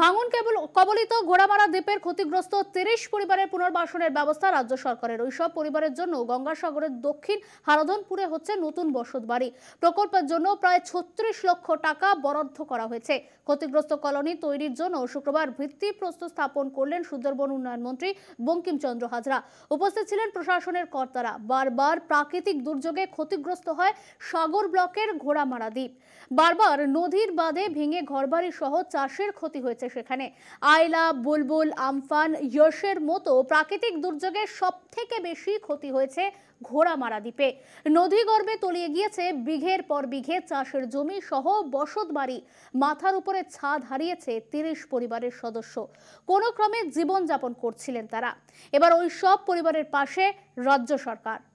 ভাঙন কেবল কবলিত গোড়ামারা দ্বীপের ক্ষতিগ্রস্ত তিরিশ পরিবারের পুনর্বাসনের ব্যবস্থা রাজ্য সরকারের ওইসব পরিবারের জন্য গঙ্গাসাগরের দক্ষিণ হারাধনপুরে হচ্ছে নতুন বসত বাড়ি প্রকল্পের জন্য প্রায় ছত্রিশ লক্ষ টাকা বরাদ্দ করা হয়েছে ক্ষতিগ্রস্ত কলোনি তৈরির জন্য শুক্রবার ভিত্তিপ্রস্ত স্থাপন করলেন সুন্দরবন উন্নয়ন মন্ত্রী বঙ্কিমচন্দ্র হাজরা উপস্থিত ছিলেন প্রশাসনের কর্তারা বারবার প্রাকৃতিক দুর্যোগে ক্ষতিগ্রস্ত হয় সাগর ব্লকের ঘোড়ামারা দ্বীপ বারবার নদীর বাঁধে ভেঙে ঘরবাড়ি সহ চাষের ক্ষতি হয়েছে রয়েছে সেখানে আয়লা বুলবুল আমফান ইয়শের মতো প্রাকৃতিক দুর্যোগের থেকে বেশি ক্ষতি হয়েছে ঘোড়ামারা দ্বীপে গর্বে তলিয়ে গিয়েছে বিঘের পর বিঘে চাষের জমি সহ বসত বাড়ি মাথার উপরে ছাদ হারিয়েছে তিরিশ পরিবারের সদস্য কোনো ক্রমে জীবনযাপন করছিলেন তারা এবার ওই সব পরিবারের পাশে রাজ্য সরকার